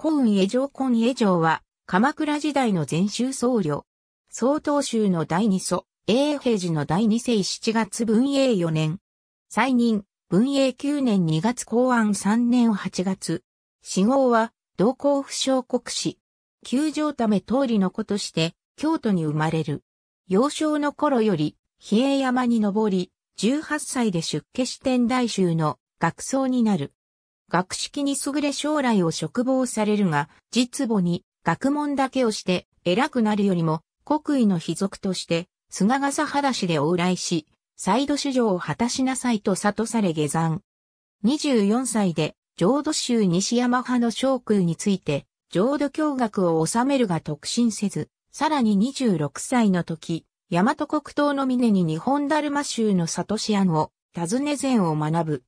幸コ江エ今江城は、鎌倉時代の前州僧侶。総統州の第二祖、永平寺の第二世七月文永四年。再任、文永九年二月公安三年八月。死後は、同行不祥国史。九条ため通りの子として、京都に生まれる。幼少の頃より、比叡山に登り、十八歳で出家し天台宗の学僧になる。学識に優れ将来を嘱望されるが、実母に学問だけをして偉くなるよりも国威の貴族として、菅笠裸足で往来し、再度主上を果たしなさいと悟され下山。24歳で、浄土宗西山派の将空について、浄土教学を治めるが特進せず、さらに26歳の時、大和国東の峰に日本ダルマ州の里ト案を、尋ね禅を学ぶ。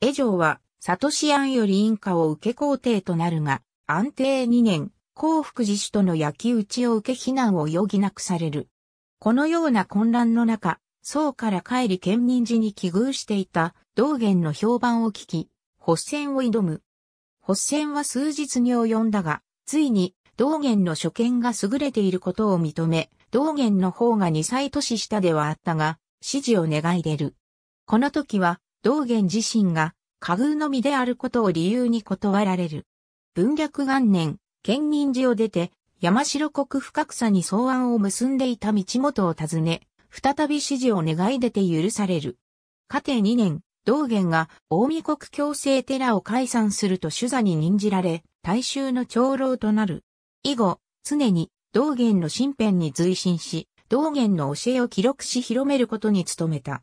江城は、サトシアンよりインカを受け皇帝となるが、安定2年、幸福寺主との焼き討ちを受け避難を余儀なくされる。このような混乱の中、宋から帰り県民寺に寄遇していた道元の評判を聞き、発戦を挑む。発戦は数日に及んだが、ついに道元の所見が優れていることを認め、道元の方が2歳年下ではあったが、指示を願い出る。この時は道元自身が家具のみであることを理由に断られる。文略元年、県民寺を出て、山城国深草に草案を結んでいた道元を訪ね、再び指示を願い出て許される。家庭2年、道元が大見国強制寺を解散すると主座に任じられ、大衆の長老となる。以後、常に道元の身辺に随心し、道元の教えを記録し広めることに努めた。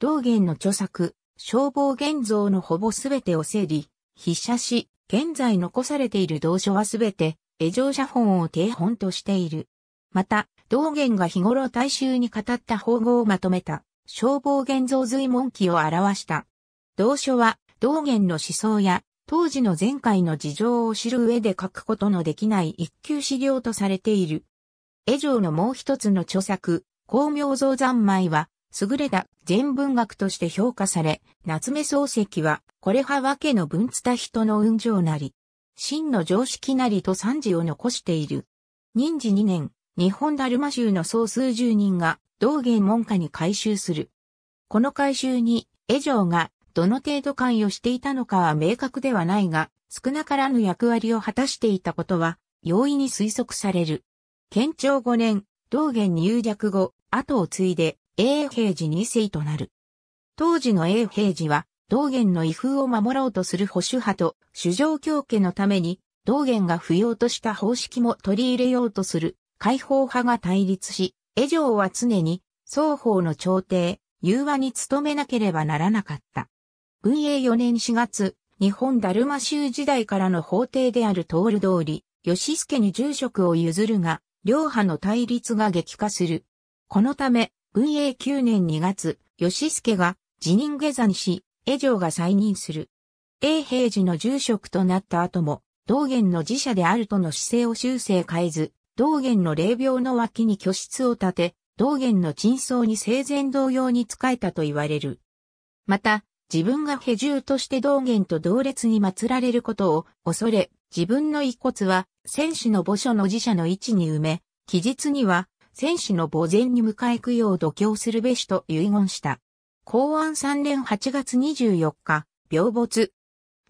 道元の著作、消防現像のほぼすべてを整理、筆写し、現在残されている道書はすべて、絵上写本を定本としている。また、道元が日頃大衆に語った方法をまとめた、消防現像随文記を表した。道書は、道元の思想や、当時の前回の事情を知る上で書くことのできない一級資料とされている。絵上のもう一つの著作、光明像三昧は、優れた全文学として評価され、夏目漱石は、これはわけの文つた人の運情なり、真の常識なりと賛辞を残している。任時2年、日本ダルマ州の総数十人が、道元門下に改修する。この改修に、江城が、どの程度関与していたのかは明確ではないが、少なからぬ役割を果たしていたことは、容易に推測される。県庁5年、道元入略後、後を継いで、永平寺二世となる。当時の永平寺は、道元の威風を守ろうとする保守派と、主上教家のために、道元が不要とした方式も取り入れようとする、解放派が対立し、江城は常に、双方の朝廷、融和に努めなければならなかった。文永4年4月、日本ダルマ州時代からの法廷である通る通り、吉助に住職を譲るが、両派の対立が激化する。このため、運営9年2月、吉助が辞任下山し、江城が再任する。永平寺の住職となった後も、道元の寺社であるとの姿勢を修正変えず、道元の霊廟の脇に居室を建て、道元の鎮葬に生前同様に仕えたと言われる。また、自分がヘ獣として道元と同列に祀られることを恐れ、自分の遺骨は戦士の墓所の寺社の位置に埋め、期日には戦士の墓前に迎え供養度胸するべしと遺言した。公安3年8月24日、病没。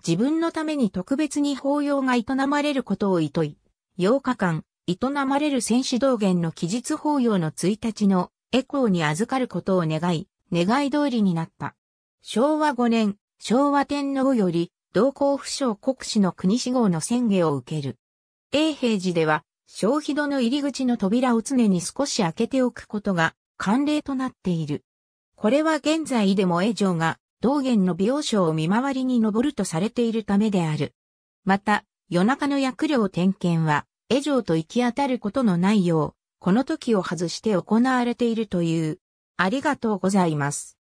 自分のために特別に法要が営まれることを厭い、8日間、営まれる戦士道元の期日法要の1日のエコーに預かることを願い、願い通りになった。昭和5年、昭和天皇より、同行不詳国士の国志号の宣言を受ける。永平寺では、消費度の入り口の扉を常に少し開けておくことが慣例となっている。これは現在でも江城が道元の美容省を見回りに登るとされているためである。また、夜中の薬量点検は、江城と行き当たることのないよう、この時を外して行われているという。ありがとうございます。